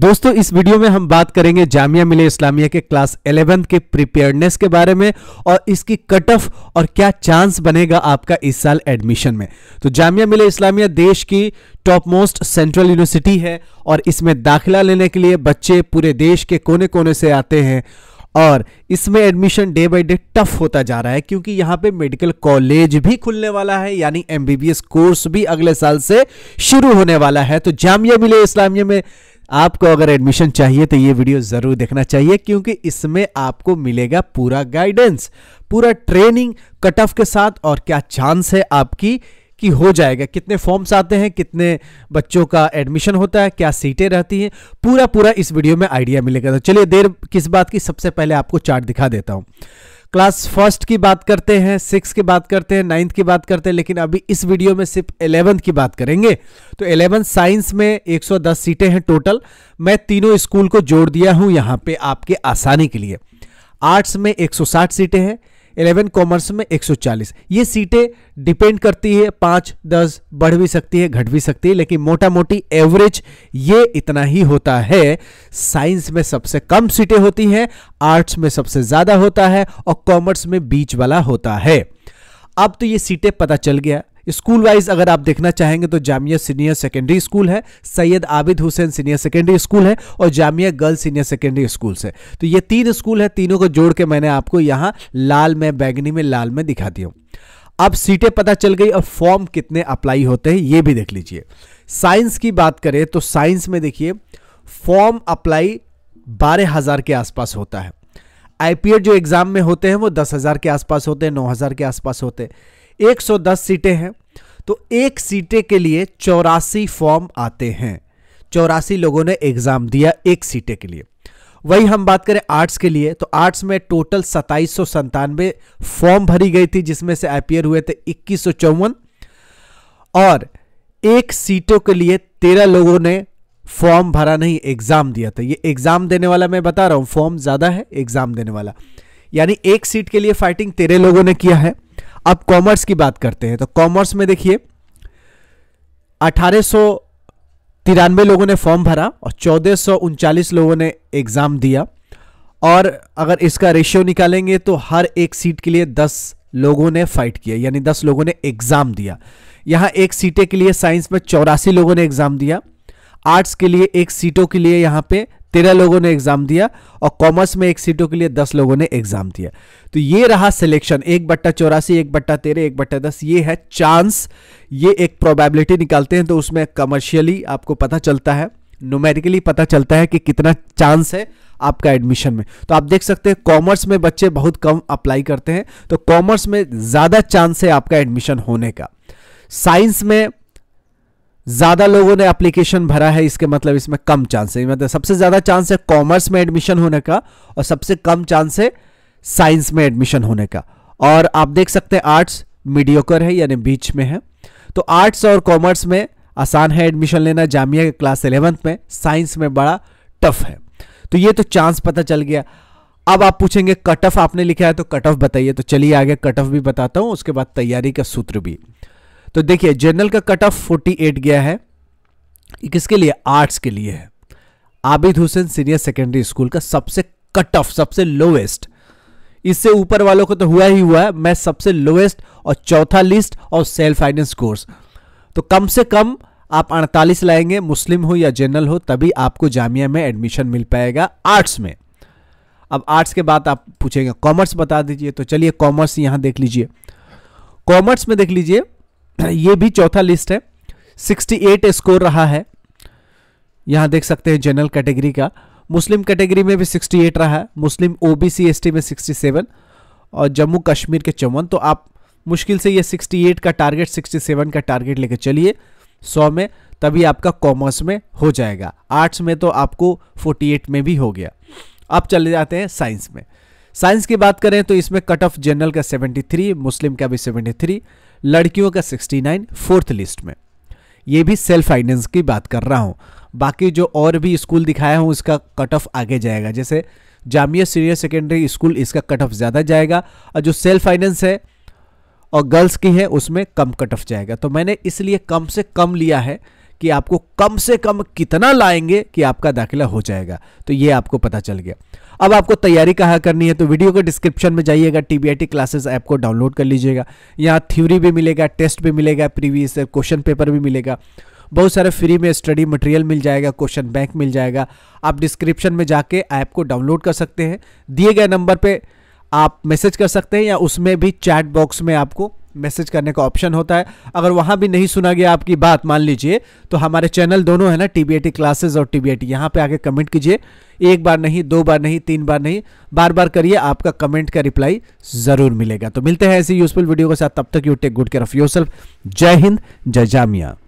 दोस्तों इस वीडियो में हम बात करेंगे जामिया मिले इस्लामिया के क्लास एलेवेंथ के प्रिपेयरनेस के बारे में और इसकी कट ऑफ और क्या चांस बनेगा आपका इस साल एडमिशन में तो जामिया मिले इस्लामिया देश की टॉप मोस्ट सेंट्रल यूनिवर्सिटी है और इसमें दाखिला लेने के लिए बच्चे पूरे देश के कोने कोने से आते हैं और इसमें admission day by day tough होता जा रहा है क्योंकि यहाँ पे मेडिकल कॉलेज भी खुलने वाला है यानी एमबीबीएस कोर्स भी अगले साल से शुरू होने वाला है तो जामिया मिले इस्लामिया में आपको अगर एडमिशन चाहिए तो ये वीडियो ज़रूर देखना चाहिए क्योंकि इसमें आपको मिलेगा पूरा गाइडेंस पूरा ट्रेनिंग कट ऑफ के साथ और क्या चांस है आपकी कि हो जाएगा कितने फॉर्म्स आते हैं कितने बच्चों का एडमिशन होता है क्या सीटें रहती हैं पूरा पूरा इस वीडियो में आइडिया मिलेगा तो चलिए देर किस बात की सबसे पहले आपको चार्ट दिखा देता हूँ क्लास फर्स्ट की बात करते हैं सिक्स की बात करते हैं नाइन्थ की बात करते हैं लेकिन अभी इस वीडियो में सिर्फ एलेवंथ की बात करेंगे तो एलेवंथ साइंस में 110 सीटें हैं टोटल मैं तीनों स्कूल को जोड़ दिया हूं यहां पे आपके आसानी के लिए आर्ट्स में 160 सीटें हैं इलेवन कॉमर्स में 140 ये सीटें डिपेंड करती है पाँच दस बढ़ भी सकती है घट भी सकती है लेकिन मोटा मोटी एवरेज ये इतना ही होता है साइंस में सबसे कम सीटें होती हैं आर्ट्स में सबसे ज़्यादा होता है और कॉमर्स में बीच वाला होता है अब तो ये सीटें पता चल गया स्कूल वाइज अगर आप देखना चाहेंगे तो जामिया सीनियर सेकेंडरी स्कूल है Syed Abid Hussain senior secondary school है और Jamia girls senior secondary school है तो ये तीन स्कूल है तीनों को जोड़ के मैंने आपको यहाँ लाल में बैगनी में लाल में दिखा दिया अब सीटें पता चल गई अब फॉर्म कितने अप्लाई होते हैं ये भी देख लीजिए साइंस की बात करें तो साइंस में देखिए फॉर्म अप्लाई बारह हज़ार के आसपास होता है आईपीएड जो एग्ज़ाम में होते हैं वो दस हज़ार के आसपास होते हैं नौ हज़ार के आसपास होते हैं 110 सीटें हैं तो एक सीटें के लिए चौरासी फॉर्म आते हैं चौरासी लोगों ने एग्जाम दिया एक सीटें के लिए वही हम बात करें आर्ट्स के लिए तो आर्ट्स में टोटल सताईस फॉर्म भरी गई थी जिसमें से अपियर हुए थे इक्कीस और एक सीटों के लिए तेरह लोगों ने फॉर्म भरा नहीं एग्जाम दिया था ये एग्जाम देने वाला मैं बता रहा हूं फॉर्म ज्यादा है एग्जाम देने वाला यानी एक सीट के लिए फाइटिंग तेरह लोगों ने किया है अब कॉमर्स की बात करते हैं तो कॉमर्स में देखिए अठारह तिरानवे लोगों ने फॉर्म भरा और चौदह लोगों ने एग्ज़ाम दिया और अगर इसका रेशियो निकालेंगे तो हर एक सीट के लिए 10 लोगों ने फाइट किया यानी 10 लोगों ने एग्ज़ाम दिया यहाँ एक सीटें के लिए साइंस में चौरासी लोगों ने एग्ज़ाम दिया आर्ट्स के लिए एक सीटों के लिए यहाँ पे तेरह लोगों ने एग्जाम दिया और कॉमर्स में एक सीटों के लिए दस लोगों ने एग्जाम दिया तो ये रहा सिलेक्शन एक बट्टा चौरासी एक बट्टा तेरह एक बट्टा दस ये है चांस ये एक प्रोबेबिलिटी निकालते हैं तो उसमें कमर्शियली आपको पता चलता है नोमेरिकली पता चलता है कि कितना चांस है आपका एडमिशन में तो आप देख सकते हैं कॉमर्स में बच्चे बहुत कम अप्लाई करते हैं तो कॉमर्स में ज़्यादा चांस है आपका एडमिशन होने का साइंस में ज़्यादा लोगों ने एप्लीकेशन भरा है इसके मतलब इसमें कम चांस है मतलब सबसे ज़्यादा चांस है कॉमर्स में एडमिशन होने का और सबसे कम चांस है साइंस में एडमिशन होने का और आप देख सकते हैं आर्ट्स मीडियोकर है यानी बीच में है तो आर्ट्स और कॉमर्स में आसान है एडमिशन लेना जामिया के क्लास एलेवंथ में साइंस में बड़ा टफ है तो ये तो चांस पता चल गया अब आप पूछेंगे कट ऑफ आपने लिखा है तो कट ऑफ बताइए तो चलिए आगे कट ऑफ भी बताता हूँ उसके बाद तैयारी का सूत्र भी तो देखिए जनरल का कट ऑफ फोर्टी एट गया है किसके लिए आर्ट्स के लिए है Abid Hussain senior secondary school का सबसे कट ऑफ सबसे लोएस्ट इससे ऊपर वालों को तो हुआ ही हुआ है मैं सबसे लोएस्ट और चौथा लिस्ट और सेल्फ फाइनेंस कोर्स तो कम से कम आप 48 लाएंगे मुस्लिम हो या जनरल हो तभी आपको जामिया में एडमिशन मिल पाएगा आर्ट्स में अब आर्ट्स के बाद आप पूछेंगे कॉमर्स बता दीजिए तो चलिए कॉमर्स यहां देख लीजिए कॉमर्स में देख लीजिए ये भी चौथा लिस्ट है 68 स्कोर रहा है यहां देख सकते हैं जनरल कैटेगरी का मुस्लिम कैटेगरी में भी 68 रहा है मुस्लिम ओबीसी एसटी में 67 और जम्मू कश्मीर के चौवन तो आप मुश्किल से ये 68 का टारगेट 67 का टारगेट लेकर चलिए 100 में तभी आपका कॉमर्स में हो जाएगा आर्ट्स में तो आपको 48 में भी हो गया अब चले जाते हैं साइंस में साइंस की बात करें तो इसमें कट ऑफ जनरल का 73 मुस्लिम का भी 73 लड़कियों का 69 फोर्थ लिस्ट में ये भी सेल्फ फाइनेंस की बात कर रहा हूँ बाकी जो और भी स्कूल दिखाया हूँ उसका कट ऑफ आगे जाएगा जैसे जामिया सीनियर सेकेंडरी स्कूल इसका कट ऑफ ज़्यादा जाएगा और जो सेल्फ फाइनेंस है और गर्ल्स की है उसमें कम कट ऑफ जाएगा तो मैंने इसलिए कम से कम लिया है कि आपको कम से कम कितना लाएंगे कि आपका दाखिला हो जाएगा तो ये आपको पता चल गया अब आपको तैयारी कहाँ करनी है तो वीडियो के डिस्क्रिप्शन में जाइएगा टी क्लासेस ऐप को डाउनलोड कर लीजिएगा यहाँ थ्योरी भी मिलेगा टेस्ट भी मिलेगा प्रीवियस क्वेश्चन पेपर भी मिलेगा बहुत सारे फ्री में स्टडी मटेरियल मिल जाएगा क्वेश्चन बैंक मिल जाएगा आप डिस्क्रिप्शन में जाके ऐप को डाउनलोड कर सकते हैं दिए गए नंबर पर आप मैसेज कर सकते हैं या उसमें भी चैट बॉक्स में आपको मैसेज करने का ऑप्शन होता है अगर वहाँ भी नहीं सुना गया आपकी बात मान लीजिए तो हमारे चैनल दोनों है ना टी बी क्लासेज और टी बी यहाँ पर आके कमेंट कीजिए एक बार नहीं दो बार नहीं तीन बार नहीं बार बार करिए आपका कमेंट का रिप्लाई ज़रूर मिलेगा तो मिलते हैं ऐसी यूजफुल वीडियो के साथ तब तक you take good care of your जय हिंद जय जामिया